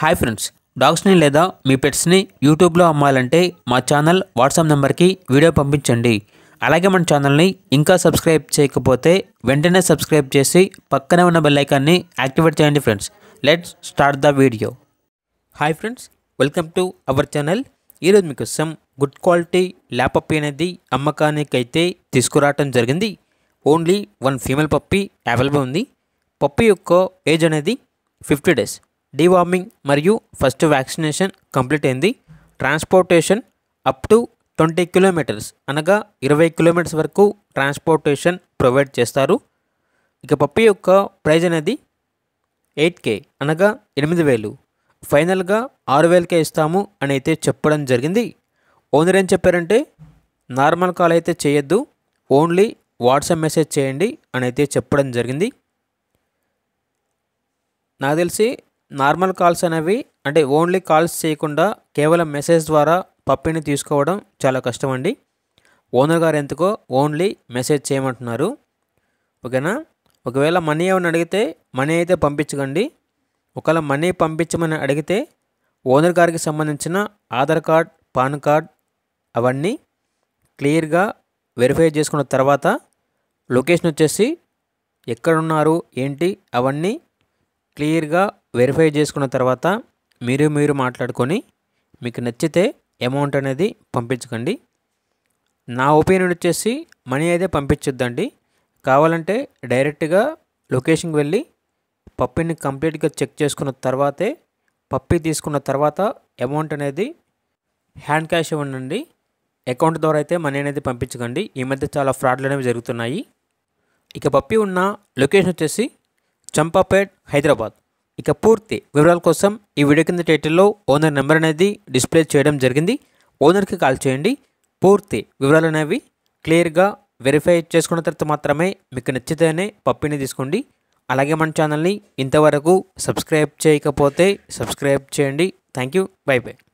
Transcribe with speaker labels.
Speaker 1: hi friends డాగ్స్ని లేదా మీ పెట్స్ని యూట్యూబ్లో అమ్మాలంటే మా ఛానల్ వాట్సాప్ నెంబర్కి వీడియో పంపించండి అలాగే మన ఛానల్ని ఇంకా సబ్స్క్రైబ్ చేయకపోతే వెంటనే సబ్స్క్రైబ్ చేసి పక్కనే ఉన్న బెల్లైకాన్ని యాక్టివేట్ చేయండి friends let's start the video hi friends welcome to our channel ఈరోజు మీకు some good quality lab puppy అనేది అమ్మకానికైతే తీసుకురావటం జరిగింది only one female puppy available ఉంది పప్పీ యొక్క ఏజ్ అనేది ఫిఫ్టీ డేస్ డివార్మింగ్ మరియు ఫస్ట్ వ్యాక్సినేషన్ కంప్లీట్ అయింది transportation up to twenty kilometres అనగా ఇరవై కిలోమీటర్స్ వరకు ట్రాన్స్పోర్టేషన్ ప్రొవైడ్ చేస్తారు ఇక పప్పి యొక్క ప్రైజ్ అనేది ఎయిట్ కే అనగా ఎనిమిది వేలు ఫైనల్గా ఆరు వేలకే ఇస్తాము అని అయితే చెప్పడం జరిగింది ఓనర్ ఏం చెప్పారంటే నార్మల్ కాల్ అయితే చేయొద్దు ఓన్లీ వాట్సాప్ మెసేజ్ చేయండి అని అయితే చెప్పడం జరిగింది నాకు తెలిసి నార్మల్ కాల్స్ అనేవి అంటే ఓన్లీ కాల్స్ చేయకుండా కేవలం మెసేజ్ ద్వారా పప్పీని తీసుకోవడం చాలా కష్టం అండి ఓనర్ గారు ఎందుకో ఓన్లీ మెసేజ్ చేయమంటున్నారు ఓకేనా ఒకవేళ మనీ ఏమైనా అడిగితే మనీ అయితే పంపించకండి ఒకవేళ మనీ పంపించమని అడిగితే ఓనర్ గారికి సంబంధించిన ఆధార్ కార్డ్ పాన్ కార్డ్ అవన్నీ క్లియర్గా వెరిఫై చేసుకున్న తర్వాత లొకేషన్ వచ్చేసి ఎక్కడున్నారు ఏంటి అవన్నీ క్లియర్గా వెరిఫై చేసుకున్న తర్వాత మీరు మీరు మాట్లాడుకొని మీకు నచ్చితే అమౌంట్ అనేది పంపించకండి నా ఒపీనియన్ వచ్చేసి మనీ అయితే పంపించొద్దండి కావాలంటే డైరెక్ట్గా లొకేషన్కి వెళ్ళి పప్పిని కంప్లీట్గా చెక్ చేసుకున్న తర్వాతే పప్పి తీసుకున్న తర్వాత అమౌంట్ అనేది హ్యాండ్ క్యాష్ ఇవ్వండి అకౌంట్ ద్వారా అయితే మనీ అనేది పంపించకండి ఈ మధ్య చాలా ఫ్రాడ్లు అనేవి జరుగుతున్నాయి ఇక పప్పి ఉన్న లొకేషన్ వచ్చేసి చంపాపేట్ హైదరాబాద్ ఇక పూర్తి వివరాల కోసం ఈ వీడియో కింద టైటిల్లో ఓనర్ నెంబర్ అనేది డిస్ప్లే చేయడం జరిగింది ఓనర్కి కాల్ చేయండి పూర్తి వివరాలు అనేవి క్లియర్గా వెరిఫై చేసుకున్న తర్వాత మాత్రమే మీకు నచ్చితేనే పప్పిని తీసుకోండి అలాగే మన ఛానల్ని ఇంతవరకు సబ్స్క్రైబ్ చేయకపోతే సబ్స్క్రైబ్ చేయండి థ్యాంక్ యూ బై బై